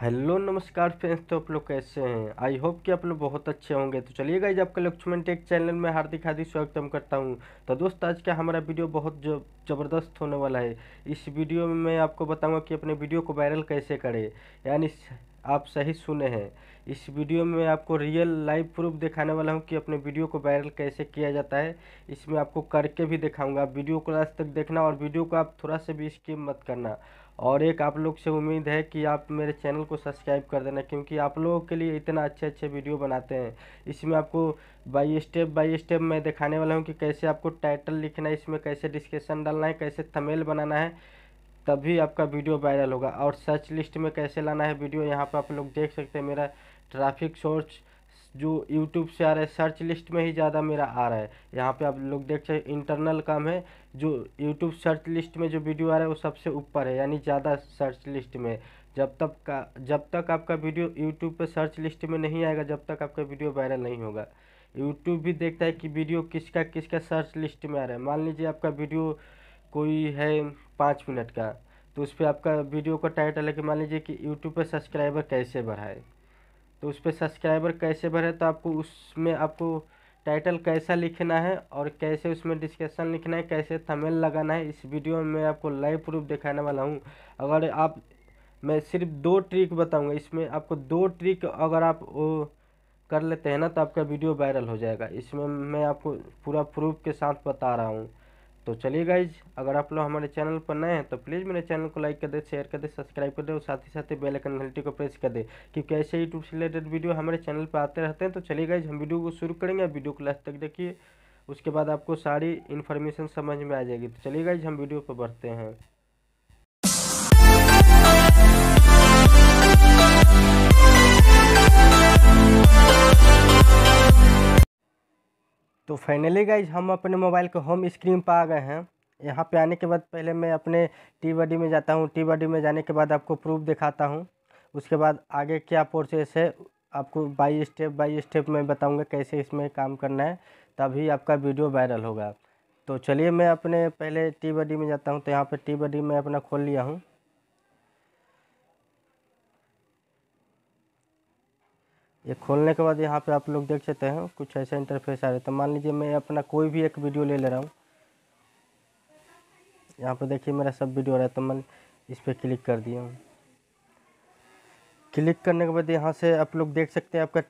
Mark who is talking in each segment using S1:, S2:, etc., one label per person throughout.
S1: hello नमस्कार friends तो आप लोग कैसे हैं आई होप कि आप लोग बहुत अच्छे होंगे तो चलिए गाइज आपका लक्ष्मण टेक चैनल में हार्दिक हार्दिक स्वागतम करता हूं तो दोस्त आज का हमारा वीडियो बहुत ज़बरदस्त होने वाला है इस वीडियो में मैं आपको बताऊंगा कि अपने वीडियो को वायरल कैसे करें यानी आप सही सुने हैं इस वीडियो में आपको रियल लाइव प्रूफ दिखाने वाला हूँ कि अपने वीडियो को वायरल कैसे किया जाता है इसमें आपको करके भी दिखाऊंगा आप वीडियो को लास्ट तक देखना और वीडियो को आप थोड़ा सा भी स्किप मत करना और एक आप लोग से उम्मीद है कि आप मेरे चैनल को सब्सक्राइब कर देना क्योंकि आप लोगों के लिए इतना अच्छे अच्छे वीडियो बनाते हैं इसमें आपको बाय स्टेप बाय स्टेप मैं दिखाने वाला हूँ कि कैसे आपको टाइटल लिखना है इसमें कैसे डिस्कशन डालना है कैसे थमेल बनाना है तभी आपका वीडियो वायरल होगा और सर्च लिस्ट में कैसे लाना है वीडियो यहाँ पर आप लोग देख सकते हैं मेरा ट्रैफिक सोर्स जो यूट्यूब से आ रहा है सर्च लिस्ट में ही ज़्यादा मेरा आ रहा है यहाँ पे आप लोग देख सकते इंटरनल काम है जो यूट्यूब सर्च लिस्ट में जो वीडियो आ रहा है वो सबसे ऊपर है यानी ज़्यादा सर्च लिस्ट में जब तक का जब तक आपका वीडियो यूट्यूब पे सर्च लिस्ट में नहीं आएगा जब तक आपका वीडियो वायरल नहीं होगा यूट्यूब भी देखता है कि वीडियो किसका किसका सर्च लिस्ट में आ रहा है मान लीजिए आपका वीडियो कोई है पाँच मिनट का तो उस पर आपका वीडियो का टाइटल है कि मान लीजिए कि यूट्यूब पर सब्सक्राइबर कैसे बढ़ाए तो उस पर सब्सक्राइबर कैसे भरे तो आपको उसमें आपको टाइटल कैसा लिखना है और कैसे उसमें डिस्कशन लिखना है कैसे थमेल लगाना है इस वीडियो में मैं आपको लाइव प्रूफ दिखाने वाला हूँ अगर आप मैं सिर्फ दो ट्रिक बताऊँगा इसमें आपको दो ट्रिक अगर आप वो कर लेते हैं ना तो आपका वीडियो वायरल हो जाएगा इसमें मैं आपको पूरा प्रूफ के साथ बता रहा हूँ तो चलिए गाइज अगर आप लोग हमारे चैनल पर नए हैं तो प्लीज़ मेरे चैनल को लाइक कर दे शेयर कर दे सब्सक्राइब कर दे और साथ ही साथ बेल आइकन घंटी को प्रेस कर दे क्योंकि ऐसे यूट्यूब से रिलेटेड वीडियो हमारे चैनल पर आते रहते हैं तो चलिए गाइज हम वीडियो को शुरू करेंगे वीडियो को लास्ट तक देखिए उसके बाद आपको सारी इन्फॉर्मेशन समझ में आ जाएगी तो चलिए गाइज हम वीडियो पर बढ़ते हैं तो फाइनली गाइज हम अपने मोबाइल के होम स्क्रीन पर आ गए हैं यहाँ पे आने के बाद पहले मैं अपने टी बडी में जाता हूँ टी बडी में जाने के बाद आपको प्रूफ दिखाता हूँ उसके बाद आगे क्या प्रोसेस है आपको बाई स्टेप बाई स्टेप मैं बताऊँगा कैसे इसमें काम करना है तभी आपका वीडियो वायरल होगा तो चलिए मैं अपने पहले टी बडी में जाता हूँ तो यहाँ पर टी बडी में अपना खोल लिया हूँ ये खोलने के बाद यहाँ पे आप लोग देख सकते हैं कुछ ऐसा इंटरफेस आ रहा है तो मान लीजिए मैं अपना कोई भी एक वीडियो ले ले रहा हूँ यहाँ पे देखिए मेरा सब वीडियो आ रहा है तो मैं इस पर क्लिक कर दिया हूँ क्लिक करने के बाद यहाँ से आप लोग देख सकते हैं आपका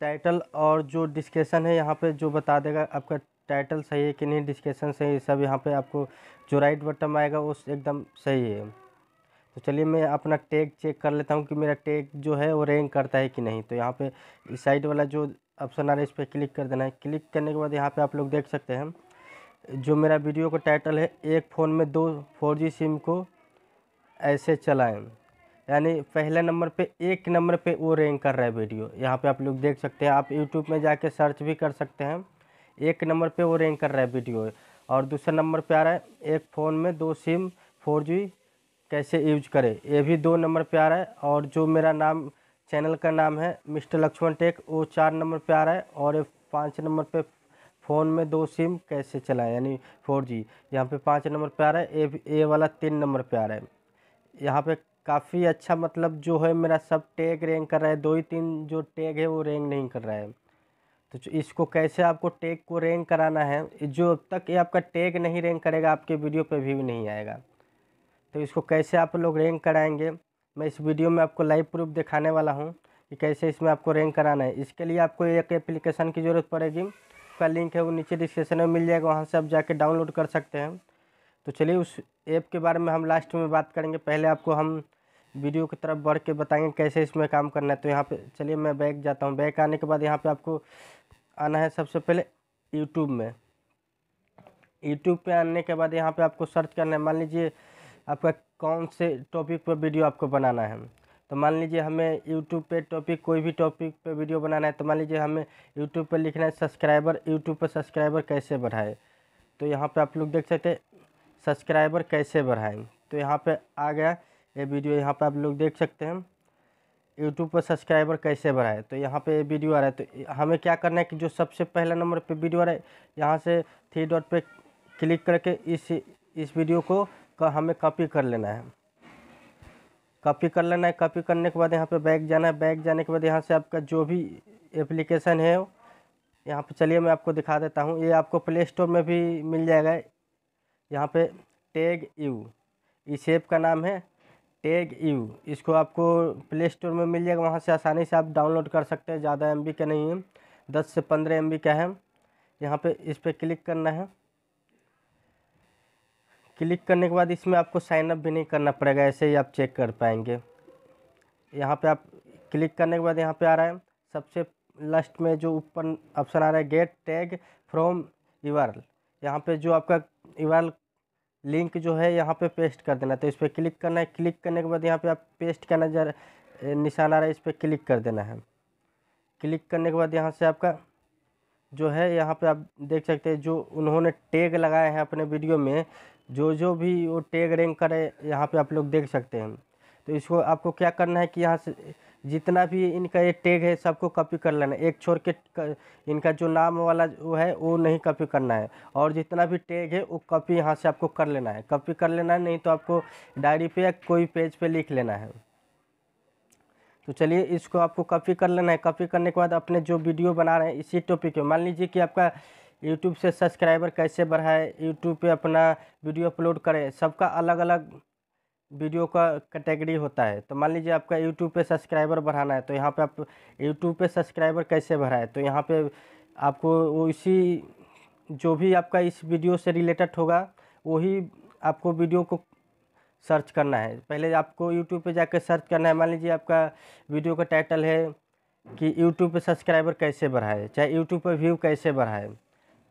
S1: टाइटल और जो डिस्कशन है यहाँ पर जो बता देगा आपका टाइटल सही है कि नहीं डिस्कशन सही है सब यहाँ पर आपको जो राइट बटन आएगा वो एकदम सही है तो चलिए मैं अपना टैग चेक कर लेता हूँ कि मेरा टैग जो है वो रैंक करता है कि नहीं तो यहाँ पे इस साइड वाला जो ऑप्शन आ रहा है इस पर क्लिक कर देना है क्लिक करने के बाद यहाँ पे आप लोग देख सकते हैं जो मेरा वीडियो का टाइटल है एक फ़ोन में दो फोर सिम को ऐसे चलाएँ यानी पहले नंबर पे एक नंबर पे वो रैंक कर रहा है वीडियो यहाँ पर आप लोग देख सकते हैं आप यूट्यूब में जा सर्च भी कर सकते हैं एक नंबर पर वो रैंक कर रहा है वीडियो और दूसरे नंबर पर आ रहा है एक फ़ोन में दो सिम फोर जी कैसे यूज करें ये भी दो नंबर पे आ रहा है और जो मेरा नाम चैनल का नाम है मिस्टर लक्ष्मण टेक वो चार नंबर पे आ रहा है और ये पाँच नंबर पे फ़ोन में दो सिम कैसे चलाएं यानी फोर जी यहाँ पर पाँच नंबर पे आ रहा है ए ए वाला तीन नंबर पे आ रहा है यहाँ पे काफ़ी अच्छा मतलब जो है मेरा सब टैग रेंग कर रहा है दो ही तीन जो टैग है वो रेंग नहीं कर रहा है तो इसको कैसे आपको टैग को रेंग कराना है जो अब तक ये आपका टैग नहीं रेंग करेगा आपके वीडियो पे भी नहीं आएगा तो इसको कैसे आप लोग रैंक कराएंगे मैं इस वीडियो में आपको लाइव प्रूफ दिखाने वाला हूँ कि कैसे इसमें आपको रैंक कराना है इसके लिए आपको एक एप्लीकेशन की ज़रूरत पड़ेगी उसका लिंक है वो नीचे डिस्क्रिप्शन में मिल जाएगा वहाँ से आप जाके डाउनलोड कर सकते हैं तो चलिए उस ऐप के बारे में हम लास्ट में बात करेंगे पहले आपको हम वीडियो की तरफ बढ़ के बताएंगे कैसे इसमें काम करना है तो यहाँ पे चलिए मैं बैग जाता हूँ बैग आने के बाद यहाँ पे आपको आना है सबसे पहले यूट्यूब में यूट्यूब पे आने के बाद यहाँ पे आपको सर्च करना है मान लीजिए आपका कौन से टॉपिक पर वीडियो आपको बनाना है तो मान लीजिए हमें यूट्यूब पे टॉपिक कोई भी टॉपिक पे वीडियो बनाना है तो मान लीजिए हमें यूट्यूब पर लिखना है सब्सक्राइबर यूट्यूब पर सब्सक्राइबर कैसे बढ़ाए तो यहाँ पे आप लोग देख सकते हैं सब्सक्राइबर कैसे बढ़ाएं तो यहाँ पे आ गया ये वीडियो यहाँ पे आप लोग देख सकते हैं यूट्यूब पर सब्सक्राइबर कैसे बढ़ाए तो यहाँ पे वीडियो आ रहा है तो हमें क्या करना है कि जो सबसे पहला नंबर पे वीडियो आ रहा है यहाँ से थ्री डॉट पे क्लिक करके इस इस वीडियो को का हमें कॉपी कर लेना है कॉपी कर लेना है कॉपी करने के बाद यहाँ पे बैग जाना है बैग जाने के बाद यहाँ से आपका जो भी एप्लीकेशन है यहाँ पे चलिए मैं आपको दिखा देता हूँ ये आपको प्ले स्टोर में भी मिल जाएगा यहाँ पे टैग यू इस ऐप का नाम है टैग यू इसको आपको प्ले स्टोर में मिल जाएगा वहाँ से आसानी से आप डाउनलोड कर सकते हैं ज़्यादा एम का नहीं है दस से पंद्रह एम का है यहाँ पर इस पर क्लिक करना है क्लिक करने के बाद इसमें आपको साइनअप भी नहीं करना पड़ेगा ऐसे ही आप चेक कर पाएंगे यहाँ पे आप क्लिक करने के बाद यहाँ पे आ रहा है सबसे लास्ट में जो ऊपर ऑप्शन आ रहा है गेट टैग फ्रॉम यूआरएल यहाँ पे जो आपका यूआरएल लिंक जो है यहाँ पे पेस्ट कर देना तो इस पर क्लिक करना है क्लिक करने के बाद यहाँ पे आप पेस्ट का नजर निशान आ रहा है इस पर क्लिक कर देना है क्लिक करने के बाद यहाँ से आपका जो है यहाँ पे आप देख सकते हैं जो उन्होंने टैग लगाए हैं अपने वीडियो में जो जो भी वो टैग रैंक करे यहाँ पे आप लोग देख सकते हैं तो इसको आपको क्या करना है कि यहाँ से जितना भी इनका ये टैग है सबको कॉपी कर लेना एक छोड़ के इनका जो नाम वाला वो है वो नहीं कॉपी करना है और जितना भी टैग है वो कॉपी यहाँ से आपको कर लेना है कॉपी कर लेना है नहीं तो आपको डायरी पे या कोई पेज पे लिख लेना है तो चलिए इसको आपको कॉपी कर लेना है कॉपी करने के बाद अपने जो वीडियो बना रहे हैं इसी टॉपिक पे मान लीजिए कि आपका यूट्यूब से सब्सक्राइबर कैसे बढ़ाए यूट्यूब पे अपना वीडियो अपलोड करें सबका अलग अलग वीडियो का कैटेगरी होता है तो मान लीजिए आपका यूट्यूब पे सब्सक्राइबर बढ़ाना है तो यहाँ पर आप यूट्यूब पर सब्सक्राइबर कैसे बढ़ाए तो यहाँ पर आपको वो इसी जो भी आपका इस वीडियो से रिलेटेड होगा वही आपको वीडियो को सर्च करना है पहले आपको यूट्यूब पे जाकर सर्च करना है मान लीजिए आपका वीडियो का टाइटल है कि यूट्यूब पे सब्सक्राइबर कैसे बढ़ाए चाहे यूट्यूब पर व्यू कैसे बढ़ाए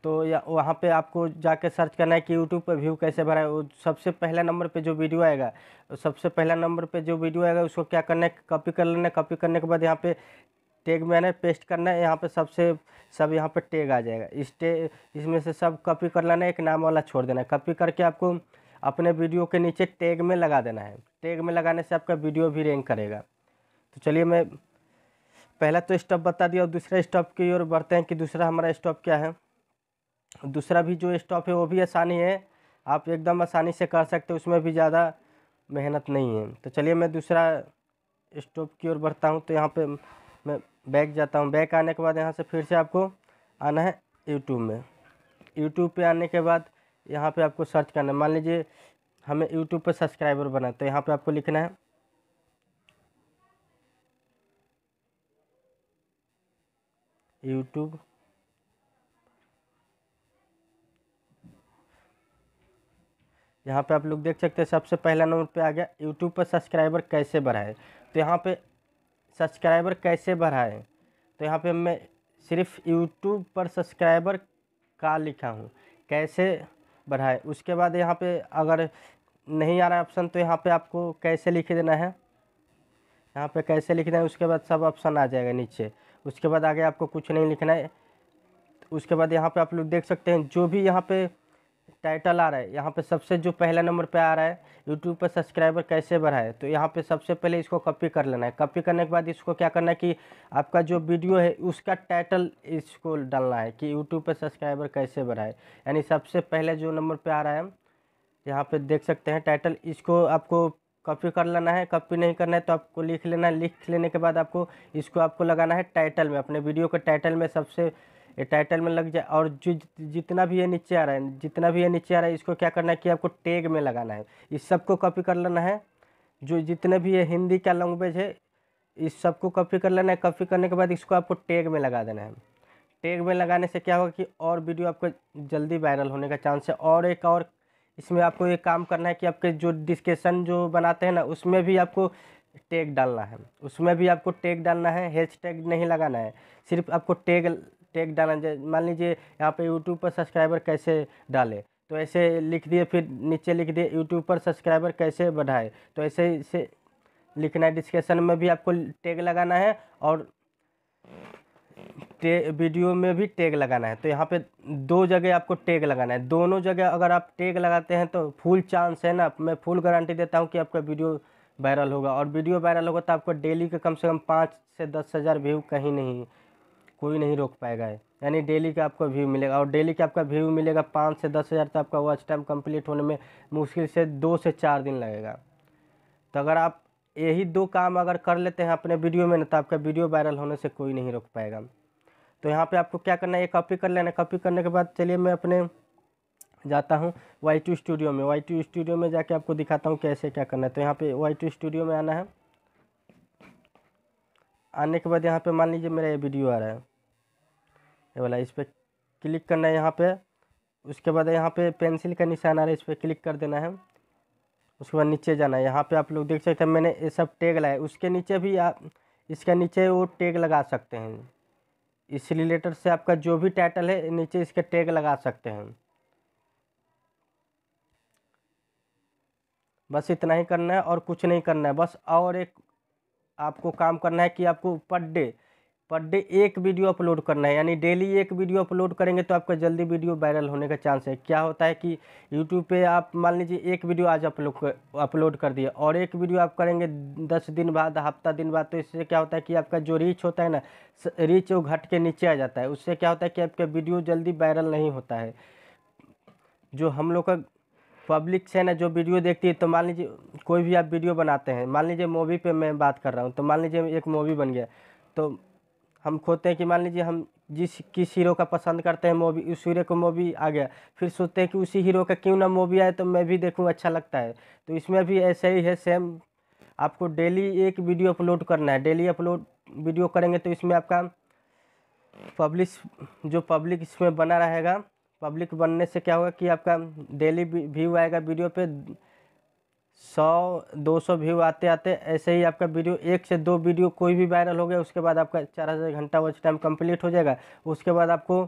S1: तो या वहाँ पे आपको जाके सर्च करना है कि यूट्यूब पर व्यू कैसे बढ़ाए वो सबसे पहला नंबर पे जो वीडियो आएगा सबसे पहला नंबर पे जो वीडियो आएगा उसको क्या करना है कॉपी कर लेना है कॉपी करने के बाद यहाँ पे टैग में पेस्ट करना है यहाँ पे सबसे सब यहाँ पे टैग आ जाएगा इस टे इसमें से सब कॉपी कर लेना है एक नाम वाला छोड़ देना है कॉपी करके आपको अपने वीडियो के नीचे टैग में लगा देना है टैग में लगाने से आपका वीडियो भी रैंक करेगा तो चलिए मैं पहला तो स्टॉप बता दिया और दूसरा स्टॉप की ओर बढ़ते हैं कि दूसरा हमारा स्टॉप क्या है दूसरा भी जो स्टॉप है वो भी आसानी है आप एकदम आसानी से कर सकते हो उसमें भी ज़्यादा मेहनत नहीं है तो चलिए मैं दूसरा स्टॉप की ओर बढ़ता हूँ तो यहाँ पर मैं बैक जाता हूँ बैक आने के बाद यहाँ से फिर से आपको आना है यूट्यूब में यूट्यूब पर आने के बाद यहाँ पे आपको सर्च करना है मान लीजिए हमें यूट्यूब पर सब्सक्राइबर बना तो यहाँ पे आपको लिखना है यूट्यूब यहाँ पे आप लोग देख सकते हैं सबसे पहला नंबर पे आ गया यूट्यूब पर सब्सक्राइबर कैसे बढ़ाए तो यहाँ पे सब्सक्राइबर कैसे बढ़ाए तो यहाँ पे मैं सिर्फ यूट्यूब पर सब्सक्राइबर का लिखा हूँ कैसे बढ़ाए उसके बाद यहाँ पे अगर नहीं आ रहा है ऑप्शन तो यहाँ पे आपको कैसे लिख देना है यहाँ पे कैसे लिखना है उसके बाद सब ऑप्शन आ जाएगा नीचे उसके बाद आगे आपको कुछ नहीं लिखना है उसके बाद यहाँ पे आप लोग देख सकते हैं जो भी यहाँ पे टाइटल आ रहा है यहाँ पे सबसे जो पहला नंबर पे आ रहा है यूट्यूब पर सब्सक्राइबर कैसे बढ़ाए तो यहाँ पे सबसे पहले इसको कॉपी कर लेना है कॉपी करने के बाद इसको क्या करना है कि आपका जो वीडियो है उसका टाइटल इसको डालना है कि यूट्यूब पर सब्सक्राइबर कैसे बढ़ाए यानी सबसे पहले जो नंबर पर आ रहा है यहाँ पर देख सकते हैं टाइटल इसको आपको कॉपी कर लेना है कॉपी नहीं करना है तो आपको लिख लेना है लिख लेने के बाद आपको इसको आपको लगाना है टाइटल में अपने वीडियो के टाइटल में सबसे ये टाइटल में लग जाए और जो जितना भी ये नीचे आ रहा है जितना भी ये नीचे आ रहा है इसको क्या करना है कि आपको टैग में लगाना है इस सब को कॉपी कर लेना है जो जितने भी ये हिंदी का लैंग्वेज है इस सब को कॉपी कर लेना है कॉपी करने के बाद इसको आपको टैग में लगा देना है टैग में लगाने से क्या होगा कि और वीडियो आपको जल्दी वायरल होने का चांस है और एक और इसमें आपको ये काम करना है कि आपके जो डिस्कशन जो बनाते हैं ना उसमें भी आपको टैग डालना है उसमें भी आपको टैग डालना है हैश टैग नहीं लगाना है सिर्फ आपको टैग टैग डालना मान लीजिए यहाँ पे यूट्यूब पर सब्सक्राइबर कैसे डालें तो ऐसे लिख दिए फिर नीचे लिख दिए यूट्यूब पर सब्सक्राइबर कैसे बढ़ाए तो ऐसे इसे लिखना है डिस्क्रिप्शन में भी आपको टैग लगाना है और वीडियो में भी टैग लगाना है तो यहाँ पे दो जगह आपको टैग लगाना है दोनों जगह अगर आप टैग लगाते हैं तो फुल चांस है ना मैं फुल गारंटी देता हूँ कि आपका वीडियो वायरल होगा और वीडियो वायरल होगा तो आपको डेली का कम से कम पाँच से दस हज़ार व्यू कहीं नहीं कोई नहीं रोक पाएगा यानी डेली का आपको व्यू मिलेगा और डेली का आपका व्यू मिलेगा पाँच से दस हज़ार तो आपका वॉच टाइम कंप्लीट होने में मुश्किल से दो से चार दिन लगेगा तो अगर आप यही दो काम अगर कर लेते हैं अपने वीडियो में ना तो आपका वीडियो वायरल होने से कोई नहीं रोक पाएगा तो यहाँ पे आपको क्या करना है ये कॉपी कर लेना कॉपी करने के बाद चलिए मैं अपने जाता हूँ वाई टू स्टूडियो में वाई टू स्टूडियो में जाके आपको दिखाता हूँ कैसे क्या करना है तो यहाँ पे वाई टू स्टूडियो में आना है आने के बाद यहाँ पे मान लीजिए मेरा ये वीडियो आ रहा है ये वाला इस पर क्लिक करना है यहाँ पे उसके बाद यहाँ पे पेंसिल का निशान आ रहा है इस पर क्लिक कर देना है उसके बाद नीचे जाना है यहाँ पे आप लोग देख सकते हैं मैंने ये सब टैग लगाया उसके नीचे भी आप इसके नीचे वो टैग लगा सकते हैं इस रिलेटेड से आपका जो भी टाइटल है नीचे इसके टैग लगा सकते हैं बस इतना ही करना है और कुछ नहीं करना है बस और एक आपको काम करना है कि आपको पर डे पर डे एक वीडियो अपलोड करना है यानी डेली एक वीडियो अपलोड करेंगे तो आपका जल्दी वीडियो वायरल होने का चांस है क्या होता है कि यूट्यूब पे आप मान लीजिए एक वीडियो आज अपलोड अपलोड कर दिए और एक वीडियो आप करेंगे दस दिन बाद हफ्ता दिन बाद तो इससे क्या होता है कि आपका जो रीच होता है ना रीच वो घट के नीचे आ जाता है उससे क्या होता है कि आपका वीडियो जल्दी वायरल नहीं होता है जो हम लोग का पब्लिक से ना जो वीडियो देखती है तो मान लीजिए कोई भी आप वीडियो बनाते हैं मान लीजिए मूवी पे मैं बात कर रहा हूँ तो मान लीजिए एक मूवी बन गया तो हम खोते हैं कि मान लीजिए हम जिस किस हीरो का पसंद करते हैं मूवी उस हीरो को मूवी आ गया फिर सोचते हैं कि उसी हीरो का क्यों ना मूवी आए तो मैं भी देखूँ अच्छा लगता है तो इसमें भी ऐसा ही है सेम आपको डेली एक वीडियो अपलोड करना है डेली अपलोड वीडियो करेंगे तो इसमें आपका पब्लिश जो पब्लिक इसमें बना रहेगा पब्लिक बनने से क्या होगा कि आपका डेली व्यू आएगा वीडियो पे सौ दो सौ व्यू आते आते ऐसे ही आपका वीडियो एक से दो वीडियो कोई भी वायरल हो गया उसके बाद आपका चार हज़ार घंटा वॉच टाइम कंप्लीट हो जाएगा उसके बाद आपको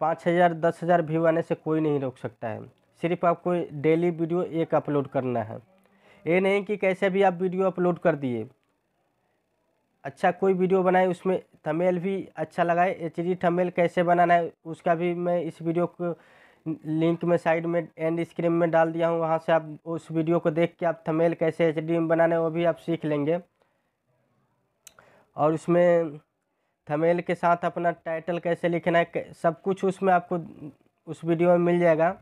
S1: पाँच हज़ार दस हज़ार व्यू आने से कोई नहीं रोक सकता है सिर्फ आपको डेली वीडियो एक अपलोड करना है ये नहीं कि कैसे भी आप वीडियो अपलोड कर दिए अच्छा कोई वीडियो बनाए उसमें थमेल भी अच्छा लगा है एच डी थमेल कैसे बनाना है उसका भी मैं इस वीडियो को लिंक में साइड में एंड स्क्रीन में डाल दिया हूँ वहाँ से आप उस वीडियो को देख के आप थमेल कैसे एच डी में बनाना है वो भी आप सीख लेंगे और उसमें थमेल के साथ अपना टाइटल कैसे लिखना है सब कुछ उसमें आपको उस वीडियो में मिल जाएगा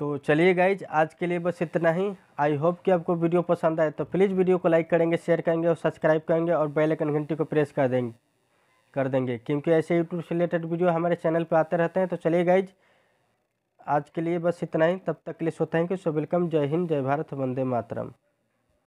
S1: तो चलिए गाइज आज के लिए बस इतना ही आई होप कि आपको वीडियो पसंद आए तो प्लीज़ वीडियो को लाइक करेंगे शेयर करेंगे और सब्सक्राइब करेंगे और बेल आइकन घंटी को प्रेस कर देंगे कर देंगे क्योंकि ऐसे यूट्यूब से रिलेटेड वीडियो हमारे चैनल पर आते रहते हैं तो चलिए गाइज आज के लिए बस इतना ही तब तक के लिए so thank you so welcome Jai Hind जय भारत वंदे मातरम